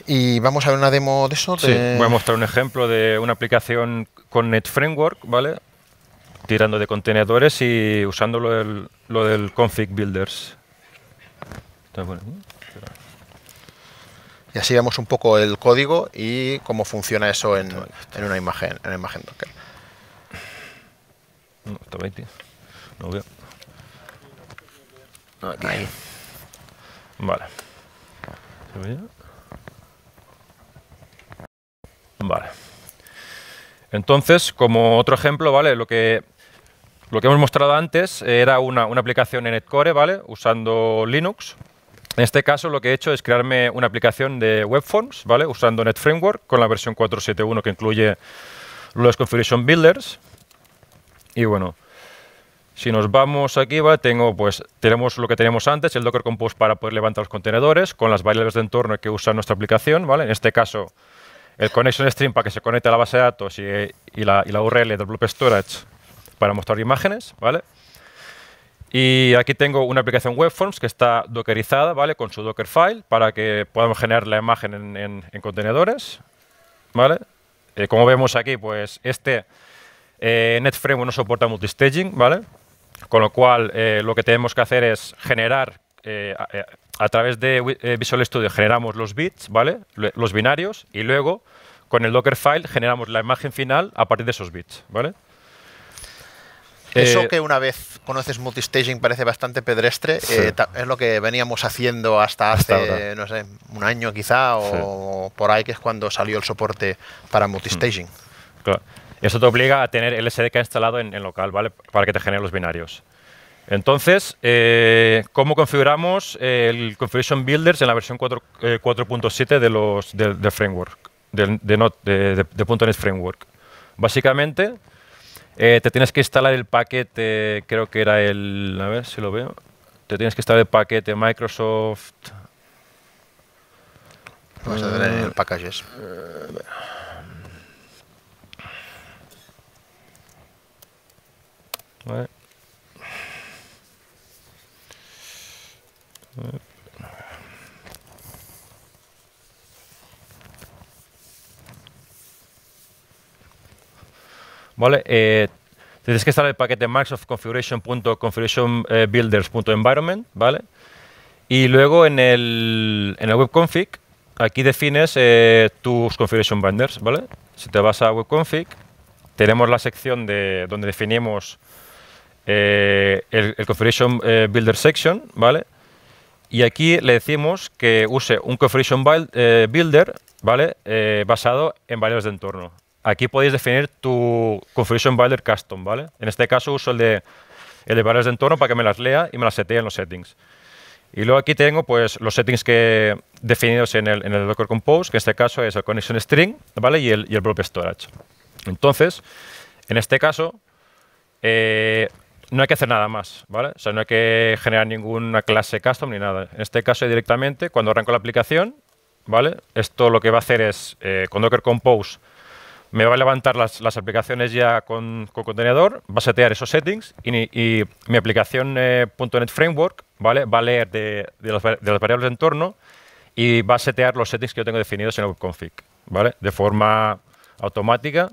Y vamos a ver una demo de eso. Sí, voy a mostrar un ejemplo de una aplicación con Net Framework, ¿vale? Tirando de contenedores y usando lo del, lo del config builders. Y así vemos un poco el código y cómo funciona eso en, en una imagen, en imagen Docker. No, está tío. No veo. Ahí. Vale. ¿Se Vale. Entonces, como otro ejemplo, ¿vale? Lo que, lo que hemos mostrado antes era una, aplicación en Netcore, ¿vale? Usando Linux. En este caso lo que he hecho es crearme una aplicación de webforms, ¿vale? Usando Net Framework con la versión 4.7.1 que incluye los configuration builders. Y bueno, si nos vamos aquí, ¿vale? Tengo, pues, tenemos lo que teníamos antes, el Docker Compose para poder levantar los contenedores con las variables de entorno que usa nuestra aplicación, ¿vale? En este caso el connection stream para que se conecte a la base de datos y, la, URL del Bloop Storage para mostrar imágenes, ¿vale? Y aquí tengo una aplicación WebForms que está dockerizada, ¿vale? Con su Dockerfile para que podamos generar la imagen en, contenedores, ¿vale? Eh, como vemos aquí, pues este eh, framework no soporta multistaging, ¿vale? Con lo cual, eh, lo que tenemos que hacer es generar eh, eh, a, través de eh, Visual Studio generamos los bits, ¿vale? Los binarios y luego con el Dockerfile generamos la imagen final a partir de esos bits, ¿vale? Eso que una vez conoces multistaging parece bastante pedestre, es lo que veníamos haciendo hasta hace, un año quizá, o por ahí, que es cuando salió el soporte para multistaging. Eso te obliga a tener el SDK instalado en, en, local, ¿vale? Para que te genere los binarios. Entonces, eh, ¿cómo configuramos el Configuration Builders en la versión 4.7 eh, de los del framework, de, de, .NET Framework? Básicamente, eh, te tienes que instalar el paquete, creo que era el, a ver si lo veo, te tienes que instalar el paquete Microsoft. Vamos a ver en el packages. Vale. Vale, eh, tienes que instalar el paquete microsoft.configuration.configurationbuilders.environment, eh, ¿vale? Y luego en el, en el webconfig, aquí defines eh, tus configuration binders, ¿vale? Si te vas a webconfig, tenemos la sección de donde definimos el, configuration builder section, ¿vale? Y aquí le decimos que use un configuration eh, builder ¿vale? Eh, basado en variables de entorno. Aquí podéis definir tu configuration builder custom. ¿vale? En este caso uso el de, el de variables de entorno para que me las lea y me las setee en los settings. Y luego aquí tengo pues, los settings que definidos en el, en el Docker Compose, que en este caso es el connection string ¿vale? y, el, y el storage. Entonces, en este caso, eh, no hay que hacer nada más, ¿vale? O sea, no hay que generar ninguna clase custom ni nada. En este caso, directamente, cuando arranco la aplicación, ¿vale? Esto lo que va a hacer es, eh, con Docker Compose, me va a levantar las, aplicaciones ya con, contenedor, va a setear esos settings y, mi aplicación eh, .NET Framework, ¿vale? Va a leer de, las, variables de entorno y va a setear los settings que yo tengo definidos en el config, ¿vale? De forma automática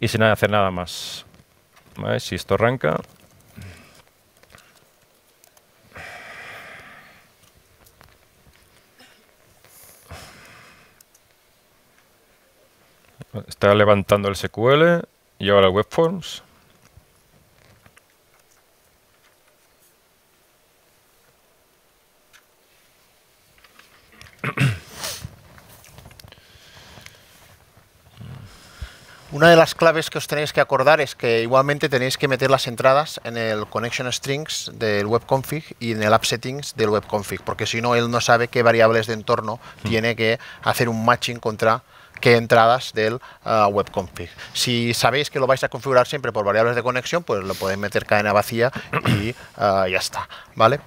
y sin hacer nada más. ¿Vale? Si esto arranca... Está levantando el SQL y ahora WebForms. Una de las claves que os tenéis que acordar es que igualmente tenéis que meter las entradas en el connection strings del web config y en el app settings del config. porque si no, él no sabe qué variables de entorno mm. tiene que hacer un matching contra qué entradas del ah, web config. Si sabéis que lo vais a configurar siempre por variables de conexión, pues lo podéis meter cadena vacía y ah, ya está, ¿vale?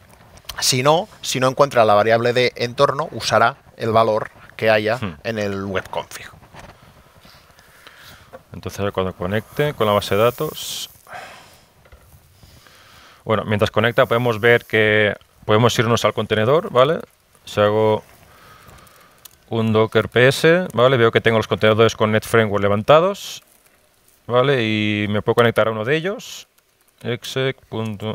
Si no, si no encuentra la variable de entorno, usará el valor que haya hmm. en el web config. Entonces cuando conecte con la base de datos... Bueno, mientras conecta podemos ver que podemos irnos al contenedor, ¿vale? Si hago un docker ps, ¿vale? Veo que tengo los contenedores con Net Framework levantados, ¿vale? Y me puedo conectar a uno de ellos, exec.unit.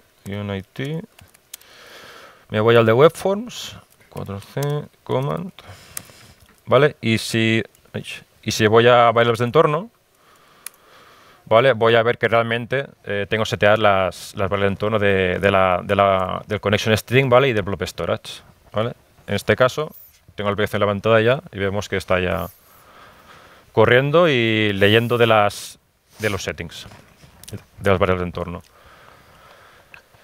Me voy al de webforms, 4c, command, ¿vale? Y si, y si voy a variables de entorno, ¿vale? voy a ver que realmente eh, tengo seteadas las, las variables de entorno de, la, del connection string ¿vale? y del blob storage. ¿vale? En este caso, tengo el PC levantada ya y vemos que está ya corriendo y leyendo de, las, de los settings, de las variables de entorno.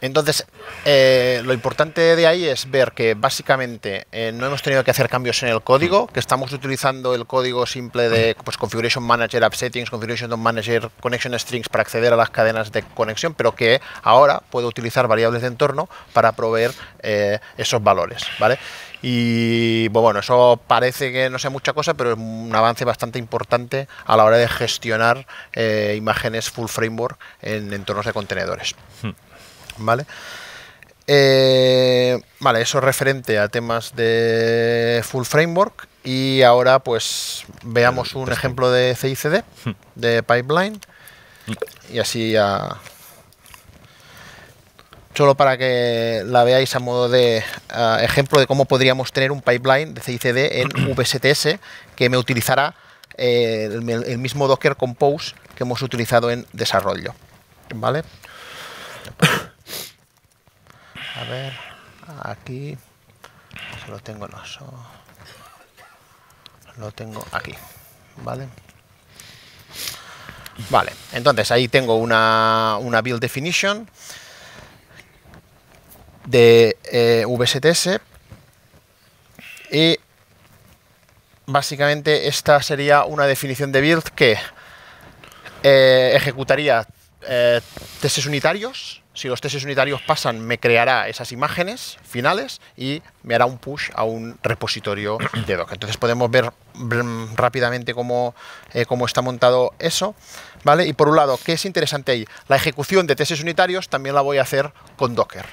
Entonces, eh, lo importante de ahí es ver que básicamente eh, no hemos tenido que hacer cambios en el código, mm. que estamos utilizando el código simple de pues, Configuration Manager, App Settings, Configuration Manager, Connection Strings para acceder a las cadenas de conexión, pero que ahora puedo utilizar variables de entorno para proveer eh, esos valores. ¿vale? Y pues, bueno, eso parece que no sea mucha cosa, pero es un avance bastante importante a la hora de gestionar imágenes full framework en entornos de contenedores. Hmm. ¿vale? Eh, vale, eso referente a temas de full framework y ahora pues veamos un ejemplo de CICD, hmm. de pipeline y así Solo para que la veáis a modo de ejemplo de cómo podríamos tener un pipeline de CICD en VSTS que me utilizará eh, el, el mismo Docker Compose que hemos utilizado en desarrollo. ¿Vale? a ver, aquí, pues lo tengo no, tengo aquí, ¿vale? Vale, entonces ahí tengo una, una build definition de eh, VSTS y básicamente esta sería una definición de build que eh, ejecutaría eh, testes unitarios si los testes unitarios pasan, me creará esas imágenes finales y me hará un push a un repositorio de Docker. Entonces podemos ver rápidamente cómo, eh, cómo está montado eso. ¿vale? Y por un lado, ¿qué es interesante ahí? La ejecución de testes unitarios también la voy a hacer con Docker.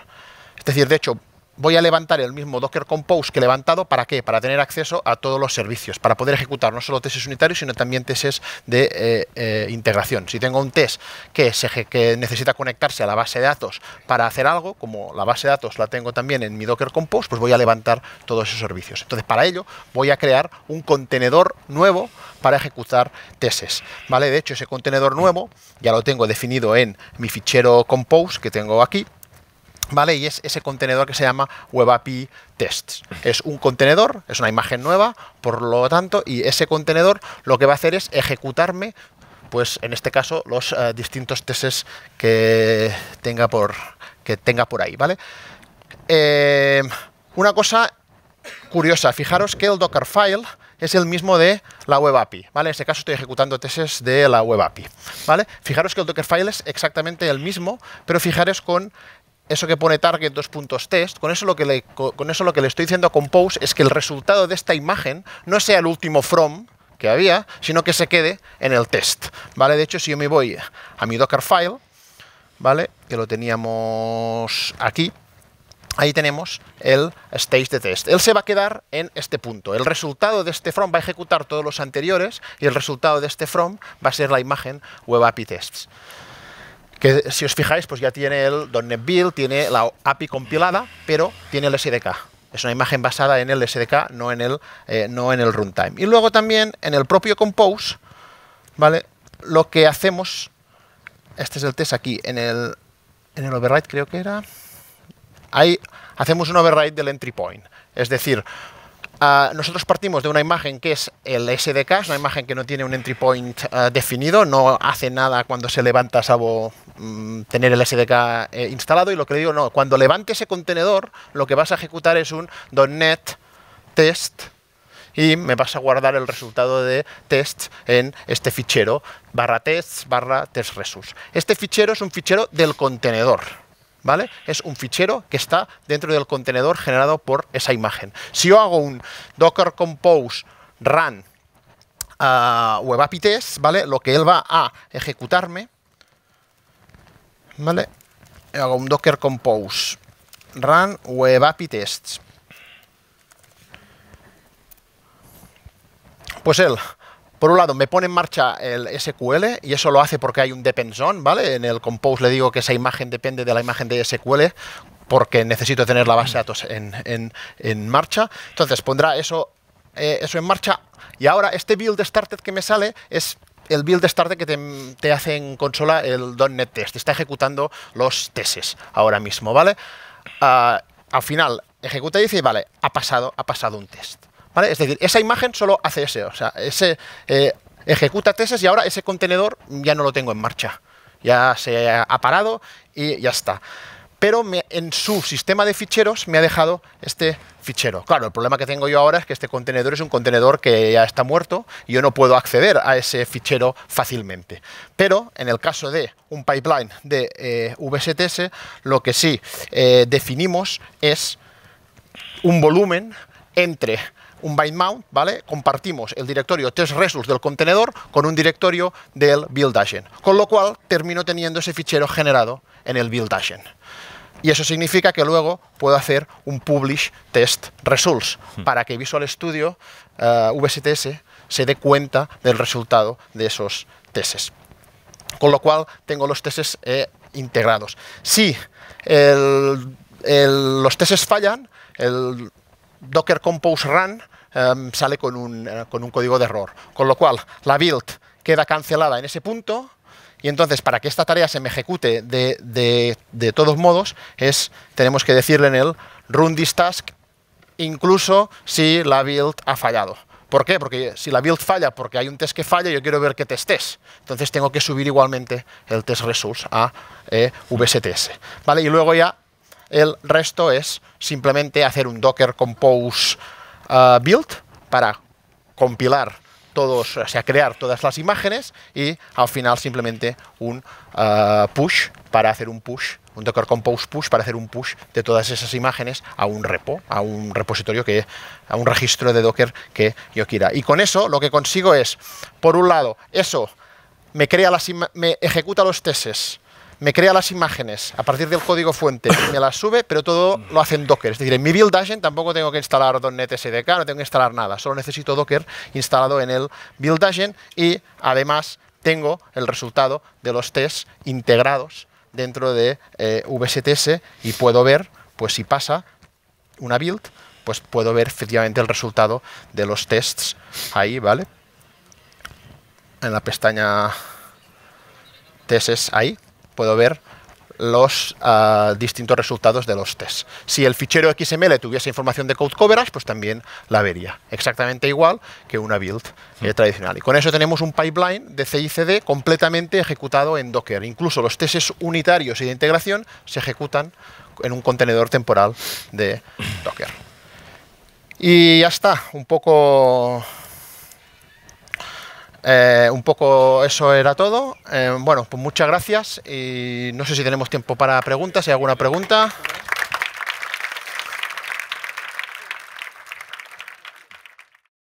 Es decir, de hecho, voy a levantar el mismo Docker Compose que he levantado, ¿para qué? Para tener acceso a todos los servicios, para poder ejecutar no solo tesis unitarios, sino también tesis de eh, eh, integración. Si tengo un test que, necesita conectarse a la base de datos para hacer algo, como la base de datos la tengo también en mi Docker Compose, pues voy a levantar todos esos servicios. Entonces, para ello, voy a crear un contenedor nuevo para ejecutar tesis, ¿vale? De hecho, ese contenedor nuevo ya lo tengo definido en mi fichero Compose que tengo aquí, ¿Vale? Y es ese contenedor que se llama WebAPI Tests. Es un contenedor, es una imagen nueva, por lo tanto, y ese contenedor lo que va a hacer es ejecutarme, pues en este caso, los eh, distintos tests que tenga por, que tenga por ahí, ¿vale? Eh, una cosa curiosa, fijaros que el Dockerfile es el mismo de la web API, ¿vale? En este caso estoy ejecutando tesis de la web API, ¿vale? Fijaros que el Dockerfile es exactamente el mismo, pero fijaros con eso que pone target dos puntos test, con eso, lo que le, con eso lo que le estoy diciendo a Compose es que el resultado de esta imagen no sea el último from que había, sino que se quede en el test, ¿vale? De hecho, si yo me voy a mi Dockerfile, ¿vale? Que lo teníamos aquí, ahí tenemos el stage de test. Él se va a quedar en este punto. El resultado de este from va a ejecutar todos los anteriores y el resultado de este from va a ser la imagen web API tests que si os fijáis, pues ya tiene el .NET tiene la API compilada, pero tiene el SDK. Es una imagen basada en el SDK, no en el, eh, no en el runtime. Y luego también en el propio Compose, ¿vale? Lo que hacemos, este es el test aquí, en el, en el override creo que era, ahí hacemos un override del entry point. Es decir, Ah, nosotros partimos de una imagen que es el SDK, es una imagen que no tiene un entry point ah, definido, no hace nada cuando se levanta, salvo mm, tener el SDK eh, instalado. Y lo que le digo, no, cuando levante ese contenedor, lo que vas a ejecutar es un .NET test y me vas a guardar el resultado de test en este fichero, barra tests, barra test Este fichero es un fichero del contenedor. ¿Vale? Es un fichero que está dentro del contenedor generado por esa imagen. Si yo hago un docker compose run webapi test, ¿vale? Lo que él va a ejecutarme, ¿vale? hago un docker compose run web tests. Pues él por un lado, me pone en marcha el SQL y eso lo hace porque hay un dependzone, ¿vale? En el compose le digo que esa imagen depende de la imagen de SQL porque necesito tener la base de datos en, marcha. Entonces pondrá eso, eh, eso en marcha. Y ahora este build started que me sale es el build started que te, hace en consola el .NET Test. Está ejecutando los tests ahora mismo, ¿vale? Ah, al final ejecuta y dice, vale, ha pasado, ha pasado un test. Es decir, esa imagen solo hace ese, o sea, ese eh, ejecuta tesis y ahora ese contenedor ya no lo tengo en marcha. Ya se ha parado y ya está. Pero en su sistema de ficheros me ha dejado este fichero. Claro, el problema que tengo yo ahora es que este contenedor es un contenedor que ya está muerto y yo no puedo acceder a ese fichero fácilmente. Pero en el caso de un pipeline de eh, VSTS, lo que sí eh, definimos es un volumen entre un bind mount, ¿vale? Compartimos el directorio test results del contenedor con un directorio del build agent, con lo cual termino teniendo ese fichero generado en el build agent. Y eso significa que luego puedo hacer un publish test results hmm. para que Visual Studio eh, VSTS se dé cuenta del resultado de esos tests. Con lo cual tengo los tests eh, integrados. Si los tests fallan, el Docker Compose Run em, sale con un, eh, con un código de error. Con lo cual, la build queda cancelada en ese punto y entonces para que esta tarea se me ejecute de, todos modos es, tenemos que decirle en el run this task incluso si la build ha fallado. ¿Por qué? Porque si la build falla, porque hay un test que falla, yo quiero ver qué test es. Entonces tengo que subir igualmente el test resource a eh, VSTS. ¿Vale? Y luego ya el resto es simplemente hacer un Docker Compose eh, build para compilar todos, o sea, crear todas las imágenes y al final simplemente un eh, push para hacer un push, un Docker Compose push para hacer un push de todas esas imágenes a un repo, a un repositorio que, a un registro de Docker que yo quiera. Y con eso lo que consigo es, por un lado, eso me crea las, me ejecuta los testes me crea las imágenes a partir del código fuente me las sube, pero todo lo hace en Docker. Es decir, en mi build agent tampoco tengo que instalar .NET SDK, no tengo que instalar nada, solo necesito Docker instalado en el build agent y además tengo el resultado de los tests integrados dentro de eh, VSTS y puedo ver, pues si pasa una build, pues puedo ver efectivamente el resultado de los tests ahí, ¿vale? En la pestaña tests ahí puedo ver los ah, distintos resultados de los tests. Si el fichero XML tuviese información de code coverage, pues también la vería. Exactamente igual que una build eh, hmm. tradicional. Y con eso tenemos un pipeline de CICD completamente ejecutado en Docker. Incluso los tests unitarios y de integración se ejecutan en un contenedor temporal de Docker. Y ya está, un poco eh, un poco eso era todo. Eh, bueno, pues muchas gracias y no sé si tenemos tiempo para preguntas, si hay alguna pregunta.